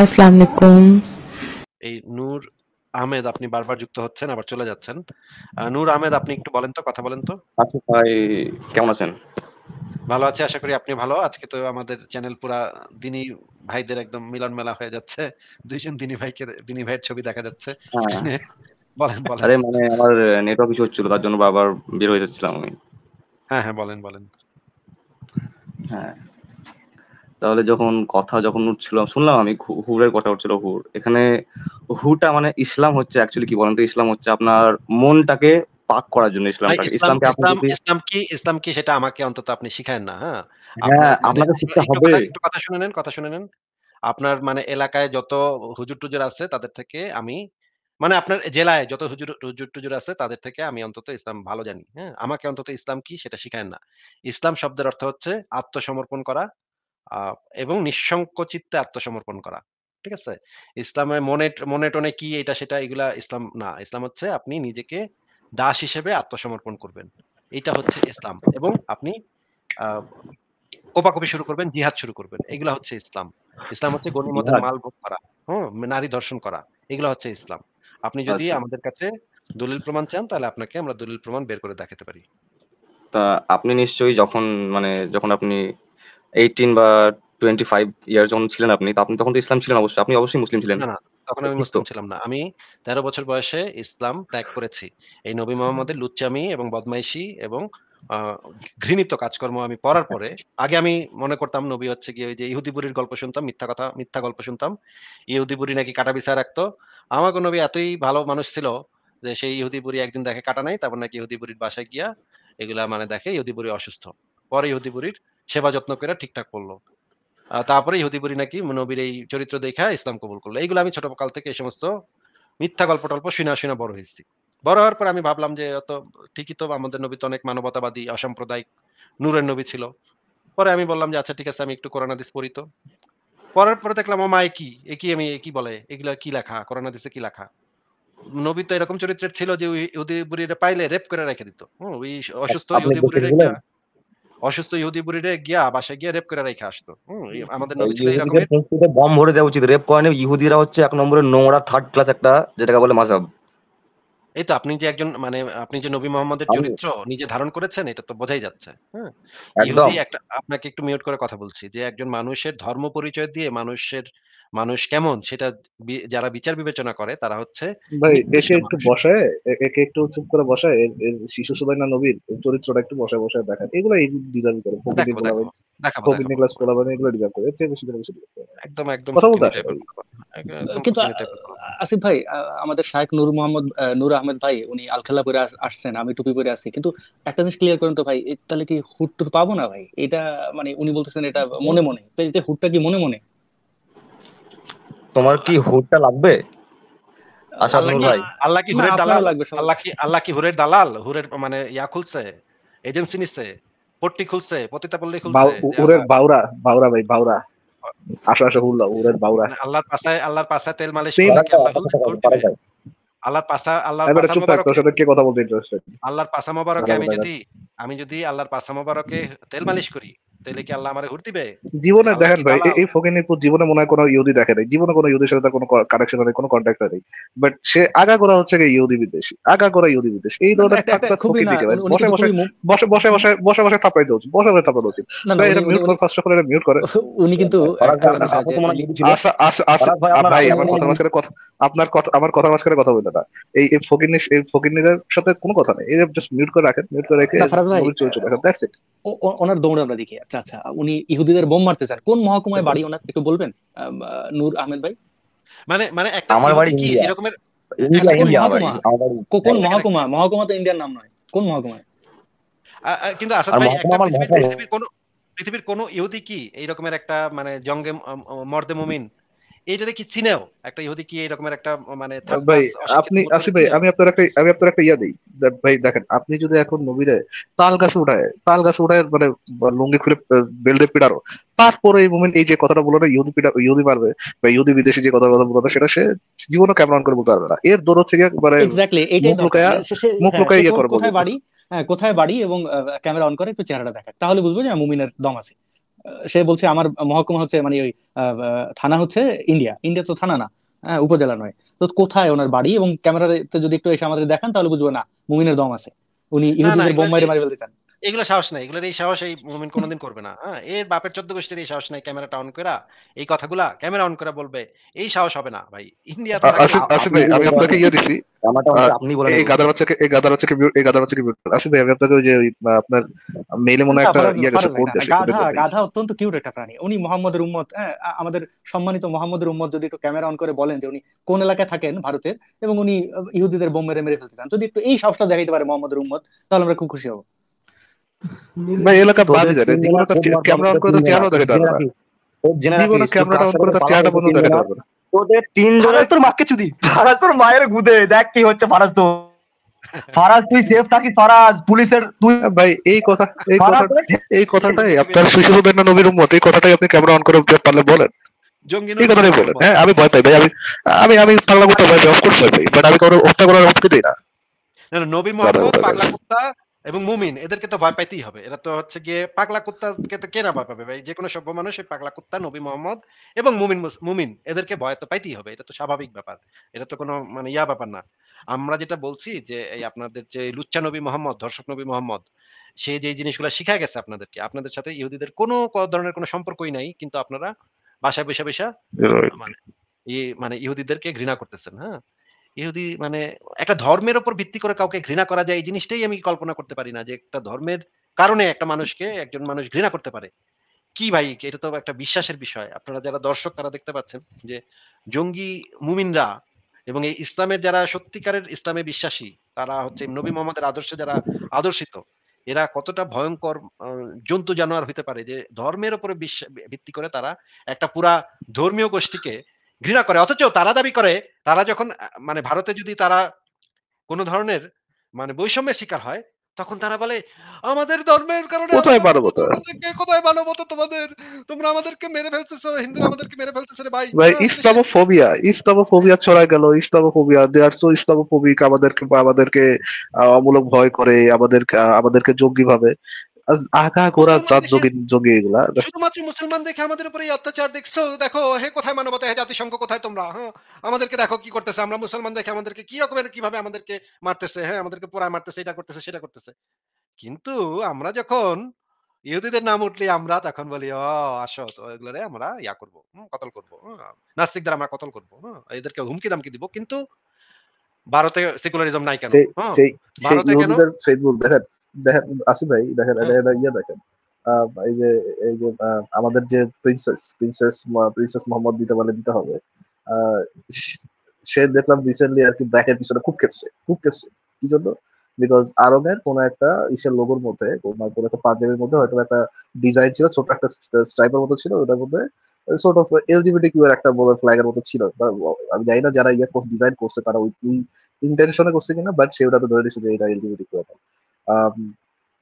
আসসালামু আলাইকুম এই নূর আহমেদ আপনি বারবার যুক্ত হচ্ছেন আবার চলে যাচ্ছেন নূর আহমেদ আপনি একটু বলেন তো কথা বলেন তো আচ্ছা ভাই কেমন আছেন ভালো আছি আশা করি আপনি ভালো আজকে তো আমাদের চ্যানেল পুরা দিনী ভাইদের একদম মিলন মেলা হয়ে যাচ্ছে দুইজন দিনী ভাইকে দিনী ভাইয়ের ছবি দেখা যাচ্ছে হ্যাঁ। বলেন বলেন আরে মানে আমার নেটওয়ার্ক ইস্যু হচ্ছিল তার জন্য বারবার বের হয়ে যাচ্ছিলাম আমি হ্যাঁ হ্যাঁ বলেন বলেন হ্যাঁ তাহলে যখন কথা যখন উঠছিল শুনলাম আমি হুরের কথা উঠছিল হুর এখানে হুটা মানে ইসলাম হচ্ছে অ্যাকচুয়ালি কি বলেন তো ইসলাম হচ্ছে আপনার মনটাকে পাক করার জন্য ইসলাম ইসলামকে ইসলাম কি ইসলাম কি সেটা আমাকে অন্তত আপনি শিখায় না হ্যাঁ, হ্যাঁ মানে আপনাকে শিখতে হবে একটু কথা শুনে নেন কথা শুনে নেন আপনার মানে এলাকায় যত হুজুর টুজুর আছে তাদের থেকে আমি মানে আপনার জেলায় যত হুজুর হুজুর টুজুর আছে তাদের থেকে আমি অন্তত ইসলাম ভালো জানি হ্যাঁ আমাকে অন্তত ইসলাম কি সেটা শিখায় না ইসলাম শব্দের অর্থ হচ্ছে আত্মসমর্পণ করা এবং নিঃসংকোচিত্তে আত্মসমর্পণ করা ঠিক আছে ইসলামে মনে মনে টনে কি এটা সেটা এগুলা ইসলাম না ইসলাম হচ্ছে আপনি নিজেকে দাস হিসেবে আত্মসমর্পণ করবেন এটা হচ্ছে ইসলাম এবং আপনি কোপাকপি শুরু করবেন জিহাদ শুরু করবেন এগুলা হচ্ছে ইসলাম ইসলাম হচ্ছে গণিমতের মাল ভোগ করা হ্যাঁ নারী ধর্ষণ করা এগুলা হচ্ছে ইসলাম আপনি যদি আচ্ছা। আমাদের কাছে দলিল প্রমাণ চান তাহলে আপনাকে আমরা দলিল প্রমাণ বের করে দেখাতে পারি তা আপনি নিশ্চয়ই যখন মানে যখন আপনি 18 বা 25 ফাইভ ইয়ার যখন ছিলেন আপনি আপনি তখন তো ইসলাম ছিলেন অবশ্যই আপনি অবশ্যই মুসলিম ছিলেন না তখন আমি মুসলিম ছিলাম না আমি 13 বছর বয়সে ইসলাম ত্যাগ করেছি এই নবী মোহাম্মদের লুচ্চামি এবং বদমাইশি এবং ঘৃণিত কাজকর্ম আমি পড়ার পরে আগে আমি মনে করতাম নবী হচ্ছে গিয়ে যে ইহুদিপুরীর গল্প শুনতাম মিথ্যা কথা মিথ্যা গল্প শুনতাম ইহুদিপুরি নাকি কাটা বিচার রাখতো আমাকে নবী এতই ভালো মানুষ ছিল যে সেই ইহুদিপুরি একদিন দেখে কাটা নাই তারপর নাকি ইহুদিপুরীর বাসায় গিয়া এগুলা মানে দেখে ইহুদিপুরি অসুস্থ পরে ইহুদিপুরীর সেবা যত্ন করে ঠিকঠাক করলো তারপরে ইহুদিপুরি নাকি নবীর এই চরিত্র দেখা ইসলাম কবুল করলো এইগুলো আমি ছোটকাল থেকে এই সমস্ত মিথ্যা গল্প টল্প শুনা শুনা বড় হয়েছি বড় হওয়ার পর আমি ভাবলাম যে অত ঠিকই তো আমাদের নবী তো অনেক মানবতাবাদী অসাম্প্রদায়িক নূরের নবী ছিল পরে আমি বললাম যে আচ্ছা ঠিক আছে আমি একটু করোনাদিস পড়ি তো পরের পরে দেখলাম ও মা কি এ আমি একই বলে এগুলো কি লেখা করোনাদিসে কি লেখা নবী তো এরকম চরিত্রের ছিল যে ওই বুড়িরা পাইলে রেপ করে রেখে দিত ওই অসুস্থ ইহুদি বুড়িরা অসুস্থ ইহুদি বুড়িরে গিয়া বাসায় গিয়ে রেপ করে রেখে আসতো হ্যাঁ, আমাদের নবী ছিল এরকম বম ভরে দেওয়া উচিত রেপ করানি ইহুদিরা হচ্ছে এক নম্বরের নোংরা থার্ড ক্লাস একটা যেটাকে বলে মাসাব এই তো আপনি যে একজন মানে আপনি যে নবী মোহাম্মদের চরিত্র নিজে ধারণ করেছেন এটা তো বোঝাই যাচ্ছে হ্যাঁ একটা আপনাকে একটু মিউট করে কথা বলছি যে একজন মানুষের ধর্ম পরিচয় দিয়ে মানুষের মানুষ কেমন সেটা যারা বিচার বিবেচনা করে তারা হচ্ছে ভাই দেশে একটু বসায় একে একটু চুপ করে বসায় শিশু নবীর চরিত্রটা একটু বসায় বসায় দেখা এগুলো ডিজার্ভ করে কোলাবানি এগুলো ডিজার্ভ করে এর বেশি করে বেশি একদম একদম কথা বলতে কিন্তু আসিফ ভাই আমাদের শায়েখ নূর মোহাম্মদ নূর আহমদ আহমেদ ভাই উনি আলখেলা পরে আসছেন আমি টুপি পরে আসছি কিন্তু একটা জিনিস ক্লিয়ার করেন তো ভাই তাহলে কি হুট টুট পাবো না ভাই এটা মানে উনি বলতেছেন এটা মনে মনে এটা হুটটা কি মনে মনে তোমার কি হুটটা লাগবে আচ্ছা, আল্লাহ কি হুরের দালাল আল্লাহ কি আল্লাহ কি হুরের দালাল হুরের মানে ইয়া খুলছে এজেন্সি নিচ্ছে পট্টি খুলছে পতিতাপল্লী খুলছে হুরের বাউরা বাউরা ভাই বাউরা হুল্লা বাউরা মানে আল্লাহর পাশে আল্লাহর তেল মালিশ করে আল্লাহ আল্লাহর পাসা আল্লাহর সাথে কে কথা বলতে ইন্টারেস্টেড আল্লাহর পাসা মোবারকে আমি যদি আমি যদি আল্লাহর পাসা মোবারকে তেল মালিশ করি তাহলে কি আল্লাহ আমারে ঘুর দিবে জীবনে দেখেন ভাই এই ফকিনের পুত জীবনে মনে হয় কোনো ইহুদি দেখে নাই জীবনে কোনো ইহুদির সাথে কোনো কানেকশন কোনো কন্ট্যাক্ট বাট সে আগা করা হচ্ছে ইহুদি বিদেশি আগা করা ইহুদি বিদেশ এই ধরনের একটা খুবই দিকে বসে বসে বসে বসে বসে বসে থাপাই দেওয়া বসে বসে ভাই এটা মিউট করে ফার্স্ট অফ অল এটা মিউট করে উনি কিন্তু ভাই আচ্ছা, আচ্ছা, আচ্ছা, আমার কথা মাঝখানে কথা আপনার কথা আমার কথা মাঝখানে কথা বলতে না এই এই ফকিনের এই ফকিনের সাথে কোনো কথা নেই এই জাস্ট মিউট করে রাখেন মিউট করে রেখে দ্যাটস ইট ওনার দৌড় আমরা দেখি আচ্ছা আচ্ছা উনি ইহুদিদের বোম মারতে চান কোন মহকুমায় বাড়ি ওনার একটু বলবেন নূর আহমেদ ভাই মানে মানে একটা আমার বাড়ি কি এরকমের আচ্ছা, কোন হ্যাঁ, মহকুমা মহকুমা তো ইন্ডিয়ার নাম নয় কোন মহকুমায় কিন্তু আসাদ ভাই পৃথিবীর কোন পৃথিবীর কোন ইহুদি কি এইরকমের একটা মানে জঙ্গে মর্দে মুমিন এটা কি চিনেও একটা ইহুদি কি এরকমের একটা মানে ভাই আপনি আসি ভাই আমি আপনার একটা আমি আপনার একটা ইয়া দেই ভাই দেখেন আপনি যদি এখন নবীরে তাল গাছ উঠায় তাল গাছ উঠায় মানে লুঙ্গি খুলে বেলদে পিড়ারো তারপরে এই মোমেন্ট এই যে কথাটা বলো না ইহুদি পিড়া ইহুদি পারবে বা ইহুদি বিদেশি যে কথা কথা বলো না সেটা সে জীবনও ক্যামেরন করে বলতে পারবে না এর দৌড় থেকে মানে মুখ লুকায় হ্যাঁ, মুখ হ্যাঁ, লুকায় ইয়ে করবো কোথায় বাড়ি হ্যাঁ কোথায় বাড়ি এবং ক্যামেরা অন করে একটু চেহারাটা দেখায় তাহলে বুঝবো যে মুমিনের দম আছে সে বলছে আমার মহকুমা হচ্ছে মানে ওই থানা হচ্ছে ইন্ডিয়া ইন্ডিয়া তো থানা না হ্যাঁ উপজেলা নয় তো কোথায় ওনার বাড়ি এবং ক্যামেরাতে যদি একটু এসে আমাদের দেখান তাহলে বুঝবো না মুমিনের দম আছে উনি ইহুদিদের বোম্বাইরে মারি ফেলতে চান এগুলো সাহস নাই এগুলোর এই সাহস এই মুভমেন্ট কোনোদিন করবে না হ্যাঁ এর বাপের চোদ্দ গোষ্ঠীর এই সাহস নাই ক্যামেরাটা অন করা এই কথাগুলো ক্যামেরা অন করা বলবে এই সাহস হবে না ভাই ইন্ডিয়া আমি আপনাকে ইয়ে দিছি এই গাদার এই গাদার এই গাদার আমি আপনাকে যে আপনার মেইলে মনে একটা ইয়ে গেছে কোড গেছে গাধা অত্যন্ত কিউট একটা প্রাণী উনি মোহাম্মদের উম্মত হ্যাঁ, আমাদের সম্মানিত মোহাম্মদের উম্মত যদি একটু ক্যামেরা অন করে বলেন যে উনি কোন এলাকায় থাকেন ভারতের এবং উনি ইহুদিদের বোম মেরে মেরে ফেলতে চান যদি একটু এই সাহসটা দেখাইতে পারে মোহাম্মদের উম্মত তাহলে আমরা খুব খুশি হবো ভাই এলাকা যেগুলো তার ক্যামেরা অন করে দেখে ক্যামেরাটা অন করে তার বন্ধ দেখে তোদের তিন জনের তোর মাকে চুদি ফারাজ তোর মায়ের গুদে দেখ কি হচ্ছে ফারাজ তো ফারাজ তুই সেফ থাকিস ফারাজ পুলিশের তুই হ্যাঁ, ভাই এই কথা এই কথা এই কথাটাই আপনার শিশু হবেন না নবীর উম্মত এই কথাটাই আপনি ক্যামেরা অন করে পারলে বলেন বলেন হ্যাঁ আমি ভয় পাই ভাই আমি আমি আমি ভয় বাট আমি কারো হত্যা করার দিই না নবী এবং মুমিন এদেরকে তো ভয় পাইতেই হবে এরা তো হচ্ছে গিয়ে পাগলা কুত্তাকে তো কেনা ভয় পাবে ভাই যে কোনো সভ্য মানুষ এই পাগলা কুত্তা নবী মোহাম্মদ এবং মুমিন মুমিন এদেরকে ভয় তো পাইতেই হবে এটা তো স্বাভাবিক ব্যাপার এটা তো কোনো মানে ইয়া ব্যাপার না আমরা যেটা বলছি যে এই আপনাদের যে লুচ্চা নবী মোহাম্মদ ধর্ষক নবী মোহাম্মদ সে যে জিনিসগুলো শিখা গেছে আপনাদেরকে আপনাদের সাথে ইহুদিদের কোনো ধরনের কোনো সম্পর্কই নাই কিন্তু আপনারা বাসায় বসে বসে মানে মানে ইহুদিদেরকে ঘৃণা করতেছেন হ্যাঁ ইহুদি মানে একটা ধর্মের উপর ভিত্তি করে কাউকে ঘৃণা করা যায় এই জিনিসটাই আমি কল্পনা করতে পারি না যে একটা ধর্মের কারণে একটা মানুষকে একজন মানুষ ঘৃণা করতে পারে কি ভাই এটা তো একটা বিশ্বাসের বিষয় আপনারা যারা দর্শক তারা দেখতে পাচ্ছেন যে জঙ্গি মুমিনরা এবং এই ইসলামের যারা সত্যিকারের ইসলামে বিশ্বাসী তারা হচ্ছে নবী মোহাম্মদের আদর্শে যারা আদর্শিত এরা কতটা ভয়ঙ্কর জন্তু জানোয়ার হতে পারে যে ধর্মের উপরে ভিত্তি করে তারা একটা পুরা ধর্মীয় গোষ্ঠীকে ঘৃণা করে অথচ তারা দাবি করে তারা যখন মানে ভারতে যদি তারা কোনো ধরনের মানে বৈষম্যের শিকার হয় তখন তারা বলে আমাদের ধর্মের কারণে কোথায় মানবতা কোথায় মানবতা তোমাদের তোমরা আমাদেরকে মেরে ফেলতেছো হিন্দুরা আমাদেরকে মেরে ফেলতেছে রে ভাই ভাই ইসলামোফোবিয়া ইসলামোফোবিয়া ছড়ায় গেল Islamophobia they are so Islamophobic আমাদেরকে আমাদেরকে অমূলক ভয় করে আমাদের আমাদেরকে জঙ্গি ভাবে জাত এগুলা শুধুমাত্র মুসলমান দেখে আমাদের উপরে এই অত্যাচার দেখছো দেখো হে কোথায় মানবতা হে জাতিসংঘ কোথায় তোমরা হ্যাঁ আমাদেরকে দেখো কি করতেছে আমরা মুসলমান দেখে আমাদেরকে কি রকমের কিভাবে আমাদেরকে মারতেছে হ্যাঁ আমাদেরকে পোড়ায় মারতেছে এটা করতেছে সেটা করতেছে কিন্তু আমরা যখন ইহুদিদের নাম উঠলি আমরা তখন বলি ও আসো তো আমরা ইয়া করবো কতল করবো নাস্তিকদের আমরা কতল করবো এদেরকে হুমকি দামকি দিব কিন্তু ভারতে সেকুলারিজম নাই কেন ভারতে কেন ফেসবুক দেখেন দেখেন আসিফ ভাই দেখেন হ্যাঁ। এটা ইয়ে দেখেন এই যে এই যে আমাদের যে প্রিন্সেস প্রিন্সেস প্রিন্সেস মোহাম্মদ দিতে পারলে দিতে হবে সে দেখলাম রিসেন্টলি আর কি ব্র্যাকের পিছনে খুব খেপছে খুব খেপছে কি জন্য বিকজ আরবের কোনো একটা ইসের লোগোর মধ্যে কোনো একটা পাঞ্জাবির মধ্যে হয়তো একটা ডিজাইন ছিল ছোট একটা স্ট্রাইপের মতো ছিল ওটার মধ্যে সর্ট অফ এলজিবিটি কিউ এর একটা বলে ফ্ল্যাগের মতো ছিল আমি জানি না যারা ইয়ে ডিজাইন করছে তারা ওই ইন্টেনশনে করছে কিনা বাট সে তো ধরে নিচ্ছে যে এটা এলজিবিটি কিউ একটা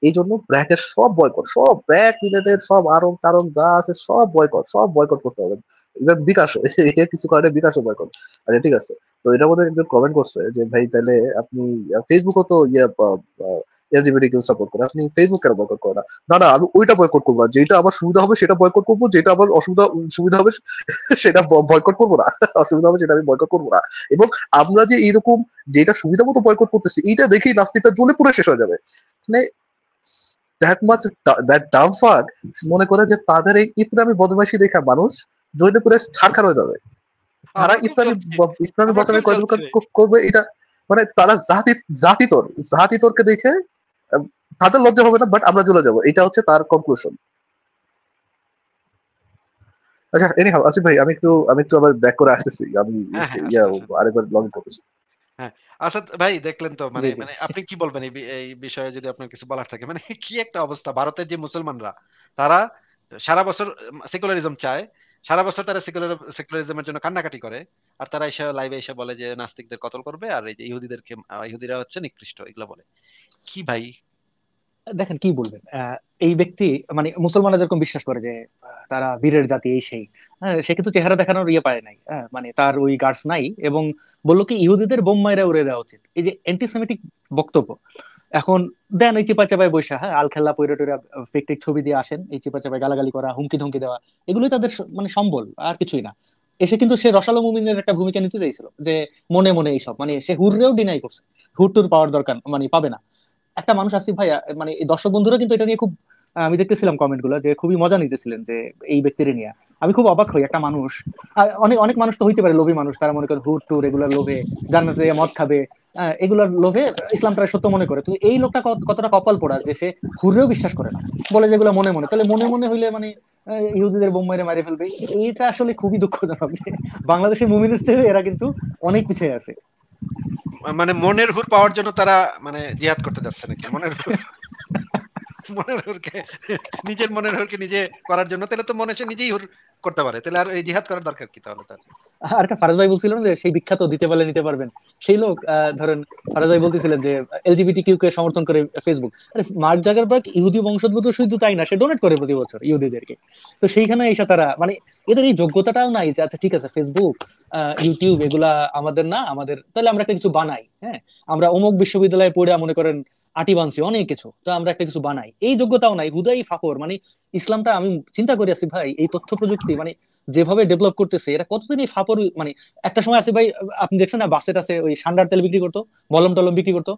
এই জন্য ব্র্যাকের সব বয়কট সব ব্র্যাক রিলেটেড সব আরং তারং যা আছে সব বয়কট সব বয়কট করতে হবে ইভেন বিকাশ কিছু কারণে বিকাশও বয়কট আচ্ছা ঠিক আছে তো এটা মধ্যে একজন কমেন্ট করছে যে ভাই তাহলে আপনি ফেসবুকও তো ইয়া এলজিবিটি কেউ সাপোর্ট করে আপনি ফেসবুক কেন বয়কট করে না না না আমি ওইটা বয়কট করবো না যেটা আমার সুবিধা হবে সেটা বয়কট করবো যেটা আমার অসুবিধা সুবিধা হবে সেটা বয়কট করবো না অসুবিধা হবে সেটা আমি বয়কট করবো না এবং আমরা যে এইরকম যেটা সুবিধা মতো বয়কট করতেছি এইটা দেখেই নাস্তিকটা জ্বলে পুরো শেষ হয়ে যাবে মানে দ্যাট মাচ দ্যাট ডাম ফাক মনে করে যে তাদের এই ইতরামি বদমাইশি দেখা মানুষ জৈনপুরে ছাড়খার হয়ে যাবে তারা ইসলামী ইসলামী করবে এটা মানে তারা জাতি জাতি তোর জাতি তোরকে দেখে তাদের লজ্জা হবে না বাট আমরা চলে যাবো এটা হচ্ছে তার কনক্লুশন আচ্ছা এনি আসিফ ভাই আমি একটু আমি একটু আবার ব্যাক করে আসতেছি আমি হ্যাঁ, হ্যাঁ, আরেকবার লগ ইন করতেছি হ্যাঁ, আসাদ ভাই দেখলেন তো মানে মানে আপনি কি বলবেন এই বিষয়ে যদি আপনার কিছু বলার থাকে মানে কি একটা অবস্থা ভারতের যে মুসলমানরা তারা সারা বছর সেকুলারিজম চায় সারা বছর তারা সেকুলার সেকুলারিজমের জন্য কান্নাকাটি করে আর তারা এসে লাইভে এসে বলে যে নাস্তিকদের কতল করবে আর এই যে ইহুদিদেরকে ইহুদিরা হচ্ছে নিকৃষ্ট এগুলো বলে কি ভাই দেখেন কি বলবেন এই ব্যক্তি মানে মুসলমানরা যেরকম বিশ্বাস করে যে তারা বীরের জাতি এই সেই হ্যাঁ, সে কিন্তু চেহারা দেখানোর ইয়ে পায় নাই হ্যাঁ, মানে তার ওই গার্ডস নাই এবং বললো কি ইহুদিদের বোম মাইরা উড়ে দেওয়া উচিত এই যে অ্যান্টিসেমেটিক বক্তব্য এখন দেন এই চিপা বৈশা হ্যাঁ আলখেল্লা পৈরটোরা ফেকটেক ছবি দিয়ে আসেন এই চিপা গালাগালি করা হুমকি ধুমকি দেওয়া এগুলোই তাদের মানে সম্বল আর কিছুই না এসে কিন্তু সে রসালো মুমিনের একটা ভূমিকা নিতে চাইছিল যে মনে মনে এইসব মানে সে হুররেও ডিনাই করছে হুর টুর পাওয়ার দরকার মানে পাবে না একটা মানুষ আসিফ ভাইয়া মানে দর্শক বন্ধুরা কিন্তু এটা নিয়ে খুব আমি দেখতেছিলাম কমেন্টগুলো যে খুবই মজা নিতেছিলেন যে এই ব্যক্তির নিয়ে আমি খুব অবাক হই একটা মানুষ অনেক অনেক মানুষ তো হইতে পারে লোভী মানুষ তারা মনে করেন হুট টু রেগুলার লোভে জান্নাতে মদ খাবে এগুলোর লোভে ইসলাম প্রায় সত্য মনে করে তো এই লোকটা কতটা কপাল পড়া যে সে ঘুরেও বিশ্বাস করে না বলে যেগুলো মনে মনে তাহলে মনে মনে হইলে মানে ইহুদিদের বোম্বাইরে মারে ফেলবে এটা আসলে খুবই দুঃখজনক বাংলাদেশের মুমিনের চেয়ে এরা কিন্তু অনেক পিছিয়ে আছে মানে মনের হুর পাওয়ার জন্য তারা মানে জিহাদ করতে যাচ্ছে নাকি মনের হুর মনের হুরকে নিজের মনের হরকে নিজে করার জন্য তাহলে তো মনে সে নিজেই হুর করতে পারে তাহলে আর এই জিহাদ করার দরকার কি তাহলে তার আর একটা ফারাজ ভাই বলছিলেন যে সেই বিখ্যাত দিতে পারলে নিতে পারবেন সেই লোক ধরেন ফারাজ ভাই বলতেছিলেন যে এলজিবিটি কিউ কে সমর্থন করে ফেসবুক আরে মার্ক জাগারবার্গ ইহুদি বংশোদ্ভূত শুধু তাই না সে ডোনেট করে প্রতি বছর ইহুদিদেরকে তো সেইখানে এসে তারা মানে এদের এই যোগ্যতাটাও নাই যে আচ্ছা ঠিক আছে ফেসবুক ইউটিউব এগুলা আমাদের না আমাদের তাহলে আমরা একটা কিছু বানাই হ্যাঁ আমরা অমুক বিশ্ববিদ্যালয়ে পড়ে মনে করেন আটি বানছি অনেক কিছু তো আমরা একটা কিছু বানাই এই যোগ্যতাও নাই হুদাই ফাকর মানে ইসলামটা আমি চিন্তা করি আছি ভাই এই তথ্য প্রযুক্তি মানে যেভাবে ডেভেলপ করতেছে এটা কতদিন এই ফাপর মানে একটা সময় আছে ভাই আপনি দেখছেন না বাসেট আছে ওই সান্ডার তেল বিক্রি করতো মলম টলম বিক্রি করতো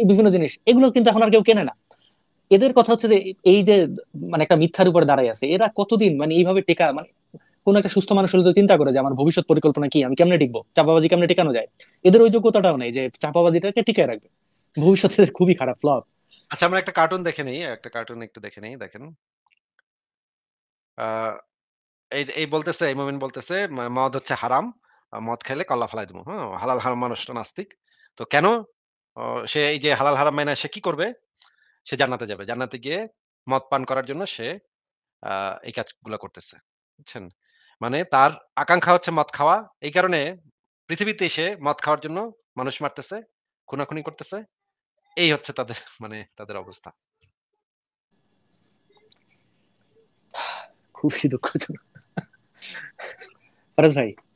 এই বিভিন্ন জিনিস এগুলো কিন্তু এখন আর কেউ কেনে না এদের কথা হচ্ছে যে এই যে মানে একটা মিথ্যার উপর দাঁড়াই আছে এরা কতদিন মানে এইভাবে টেকা মানে কোন একটা সুস্থ মানুষ হলে তো চিন্তা করে যে আমার ভবিষ্যৎ পরিকল্পনা কি আমি কেমনে টিকবো চাপাবাজি কেমনে টেকানো যায় এদের ওই যোগ্যতাটাও নেই যে চাপাবাজিটাকে টিকায় রাখবে ভবিষ্যতে খুবই খারাপ ফ্লপ আচ্ছা আমরা একটা কার্টুন দেখে নেই একটা কার্টুন একটু দেখে নেই দেখেন এই এই বলতেছে এই মোমেন্ট বলতেছে মদ হচ্ছে হারাম মদ খেলে কল্লা ফালাই দেবো হ্যাঁ হালাল হারাম মানুষটা নাস্তিক তো কেন সে এই যে হালাল হারাম মাইনা সে কি করবে সে জান্নাতে যাবে জান্নাতে গিয়ে মদ পান করার জন্য সে এই কাজগুলো করতেছে বুঝছেন মানে তার আকাঙ্ক্ষা হচ্ছে মদ খাওয়া এই কারণে পৃথিবীতে এসে মদ খাওয়ার জন্য মানুষ মারতেছে খুনাখুনি করতেছে এই হচ্ছে তাদের মানে তাদের অবস্থা খুবই দুঃখজনক ফরাজ ভাই